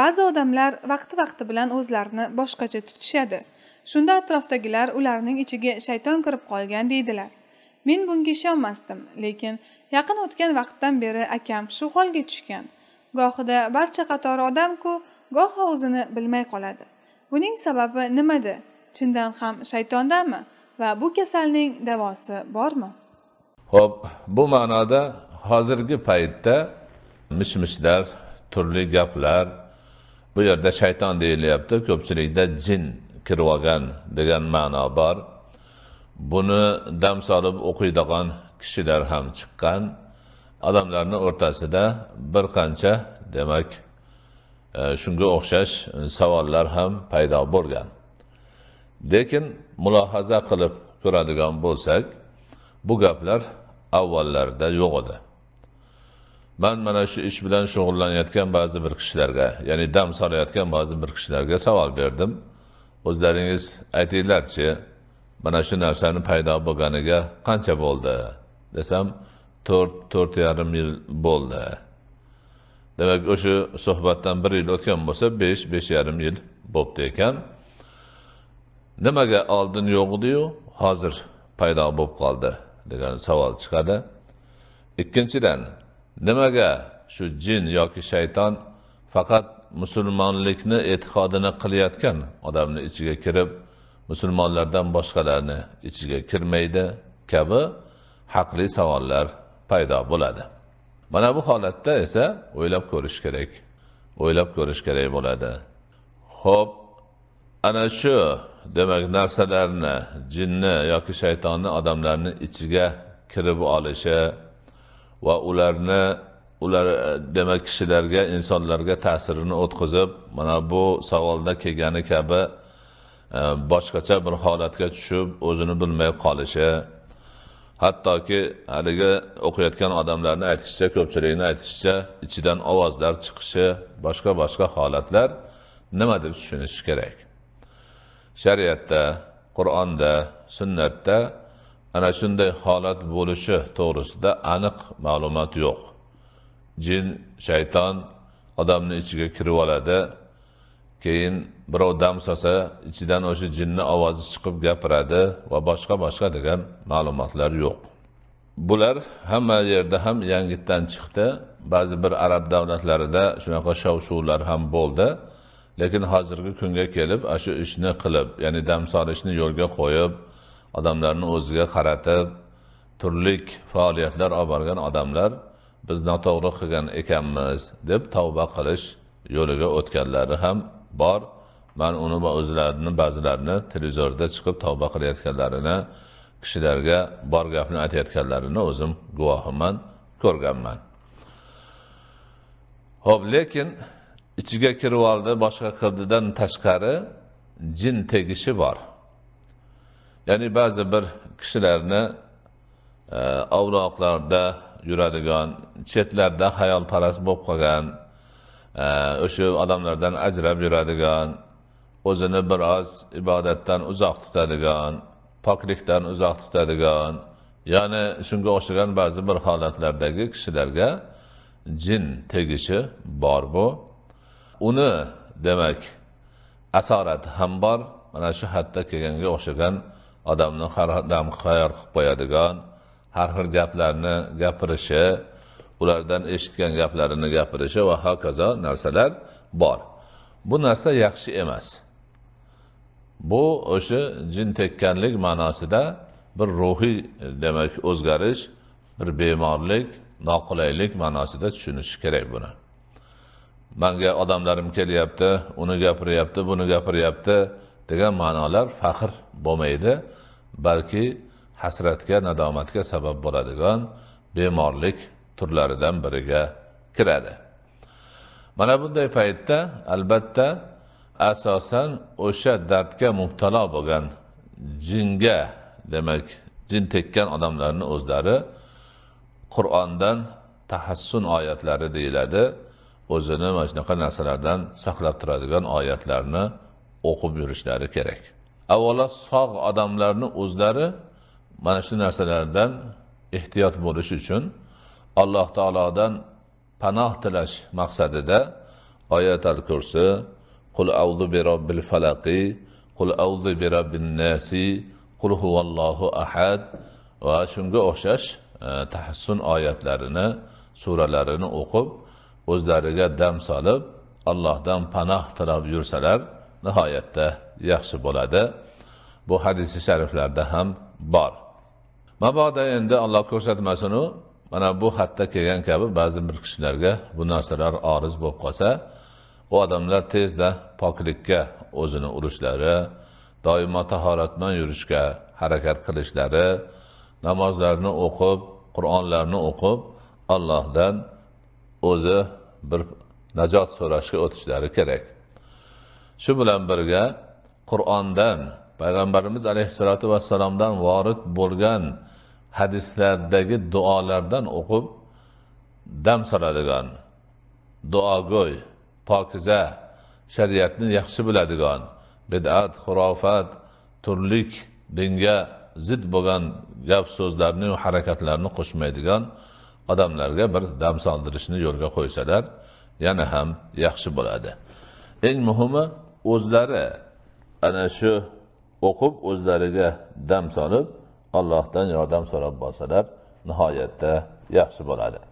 ba'zi odamlar vaqti vaqti bilan o'zlarini boshqacha tutishadi shunda atrofdagilar ularning ichiga shayton kirib qolgan deydilar men bunga ishonmasdim lekin yaqin o'tgan vaqtdan beri akam shu holga tushgan gohida barcha qatori odamku goho o'zini bilmay qoladi buning sababi nimada chindan ham shaytondanmi va bu kasalning davosi bormi ho'p bu ma'noda hozirgi paytda mish mishlar turli gaplar bu yerda shayton deyilyapti ko'pchilikda jin kirib olgan degan ma'no bor buni dam solib o'qiydigan kishilar ham chiqqan odamlarni o'rtasida bir qancha demak e, shunga o'xshash savollar ham paydo bo'lgan lekin mulohaza qilib ko'radigan bo'lsak bu gaplar avvallarda yo'q edi man mana shu ish bilan shug'ullanayotgan ba'zi bir kishilarga ya'ni dam solayotgan ba'zi bir kishilarga savol berdim o'zlaringiz aytinglarchi mana shu narsani paydo bo'lganiga qancha bo'ldi desam to'rt to'rt yarim yil bo'ldi demak o'sha suhbatdan bir yil o'tgan bo'lsa besh besh yarim yil bo'pti ekan nimaga oldin yo'q ediyu hozir paydo bo'lib qoldi degan savol chiqadi ikkinchidan nimaga shu jin yoki shayton faqat musulmonlikni e'tiqodini qilayotgan odamni ichiga kirib musulmonlardan boshqalarni ichiga kirmaydi kabi haqli savollar paydo bo'ladi mana bu holatda esa o'ylab ko'rish kerak o'ylab ko'rish kerak bo'ladi ho'p ana shu demak narsalarni jinni yoki shaytonni odamlarni ichiga kirib olishi va ularni ular e, demak kishilarga insonlarga ta'sirini o'tkazib mana bu savolda kelgani kabi e, boshqacha bir holatga tushib o'zini bilmay qolishi hattoki haligi o'qiyotgan odamlarni aytishicha ko'pchilikni aytishicha ichidan ovozlar chiqishi boshqa boshqa holatlar nima deb tushunish kerak shariatda qur'onda sunnatda ana shunday holat bo'lishi to'g'risida aniq ma'lumot yo'q jin shayton odamni ichiga kirib oladi keyin birov dam solsa ichidan o'sha jinni ovozi chiqib gapiradi va boshqa boshqa degan ma'lumotlar yo'q bular hamma yerda ham yangitdan chiqdi ba'zi bir arab davlatlarida shunaqa shov shuvlar ham bo'ldi lekin hozirgi kunga kelib ana shu ishni qilib ya'ni dam solishni yo'lga qo'yib odamlarni o'ziga qaratib turli faoliyatlar olib borgan odamlar biz noto'g'ri qilgan ekanmiz deb tavba qilish yo'liga o'tganlari ham bor man uni va o'zlarini ba'zilarini televizorda chiqib tavba qilayotganlarini kishilarga bor gapni aytayotganlarini o'zim guvohiman ko'rganman ho'p lekin ichiga kirib oldi boshqa qildidan tashqari jin tegishi bor ya'ni ba'zi bir kishilarni e, ovloqlarda yuradigan chetlarda hayolparast bo'lib qolgan e, o'sha e, odamlardan ajrab yuradigan o'zini biroz ibodatdan uzoq tutadigan poklikdan uzoq tutadigan ya'ni shunga o'xshagan ba'zi bir holatlardagi kishilarga jin tegishi bor bu uni demak asorati ham bor mana shu hatda kelganga o'xshagan odamni har dam xayol qilib qo'yadigan har xil gaplarni gapirishi ulardan eshitgan gaplarini gapirishi va hokazo narsalar bor bu narsa yaxshi emas bu o'sha jin tekkanlik ma'nosida bir ruhiy demak o'zgarish bir bemorlik noqulaylik ma'nosida tushunishi kerak buni manga odamlarim kelyapti uni gapiryapti buni gapiryapti degan ma'nolar faxr bo'lmaydi balki hasratga nadomatga sabab bo'ladigan bemorlik turlaridan biriga kiradi mana bunday paytda albatta asosan o'sha dardga mubtalo bo'lgan jinga demak jin tekkan odamlarni o'zlari qur'ondan tahassun oyatlari deyiladi o'zini mana shunaqa narsalardan saqlab turadigan oyatlarni o'qib yurishlari kerak avvalo sog' odamlarni o'zlari mana shu narsalardan ehtiyot bo'lish uchun alloh taolodan panoh tilash maqsadida oyatal kursi qul avdu bi robbil falaqi qul avdu bi nasi qul huvallohu ahad va shunga o'xshash e, tahassun oyatlarini suralarini o'qib o'zlariga dam solib allohdan panoh tilab yursalar nihoyatda yaxshi bo'ladi bu hadisi shariflarda ham bor mabodo endi olloh ko'rsatmasinu mana bu xatda kelgan kabi ba'zi bir kishilarga bu narsalar oriz bo'lib qolsa u odamlar tezda poklikka o'zini urishlari doimo tahorat bilan yurishga harakat qilishlari namozlarni o'qib qur'onlarni o'qib allohdan o'zi bir najot so'rashga o'tishlari kerak shu bilan birga qur'ondan payg'ambarimiz alayhissalotu vassalomdan vorid bo'lgan hadislardagi duolardan o'qib dam soladigan duogo'y pokiza shariatni yaxshi biladigan bid'at xurofat turlik dinga zid bo'lgan gap so'zlarni harakatlarni qo'shmaydigan odamlarga bir dam soldirishni yo'lga qo'ysalar yana ham yaxshi bo'ladi eng muhimi o'zlari ana shu o'qib o'zlariga dam solib allohdan yordam so'rab borsalar nihoyatda yaxshi bo'ladi